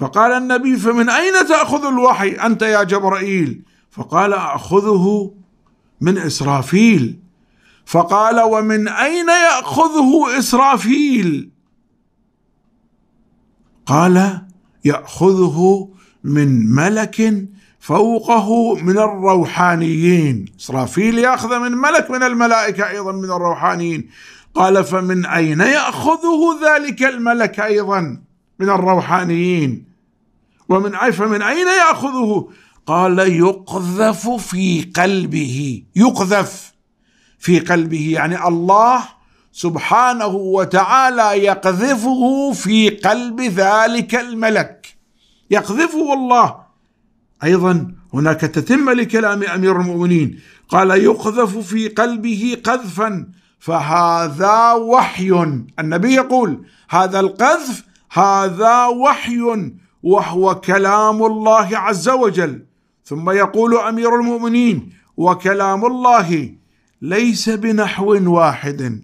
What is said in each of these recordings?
فقال النبي فمن أين تأخذ الوحي أنت يا جبرائيل فقال أخذه من إسرافيل فقال ومن أين يأخذه إسرافيل قال يأخذه من ملك فوقه من الروحانيين إسرافيل يأخذ من ملك من الملائكة أيضا من الروحانيين قال فمن أين يأخذه ذلك الملك أيضا من الروحانيين ومن فمن أين يأخذه قال يقذف في قلبه يقذف في قلبه يعني الله سبحانه وتعالى يقذفه في قلب ذلك الملك يقذفه الله أيضا هناك تتم لكلام أمير المؤمنين قال يقذف في قلبه قذفا فهذا وحي النبي يقول هذا القذف هذا وحي وهو كلام الله عز وجل ثم يقول امير المؤمنين وكلام الله ليس بنحو واحد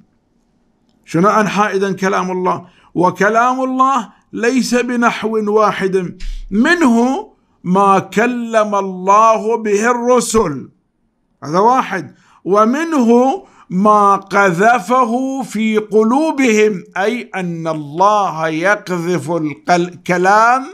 شنو انحاء اذا كلام الله وكلام الله ليس بنحو واحد منه ما كلم الله به الرسل هذا واحد ومنه ما قذفه في قلوبهم اي ان الله يقذف الكلام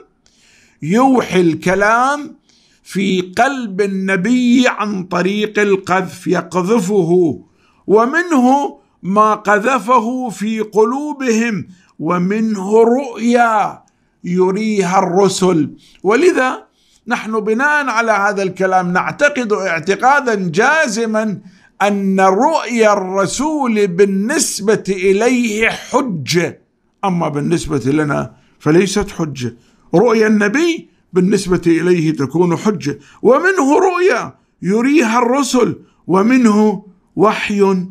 يوحي الكلام في قلب النبي عن طريق القذف يقذفه ومنه ما قذفه في قلوبهم ومنه رؤيا يريها الرسل ولذا نحن بناء على هذا الكلام نعتقد اعتقادا جازما ان رؤيا الرسول بالنسبه اليه حجه اما بالنسبه لنا فليست حجه رؤيا النبي بالنسبة إليه تكون حجة ومنه رؤيا يريها الرسل ومنه وحي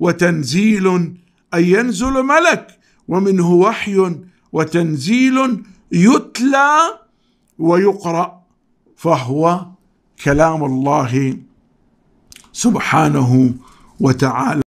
وتنزيل أن ينزل ملك ومنه وحي وتنزيل يتلى ويقرأ فهو كلام الله سبحانه وتعالى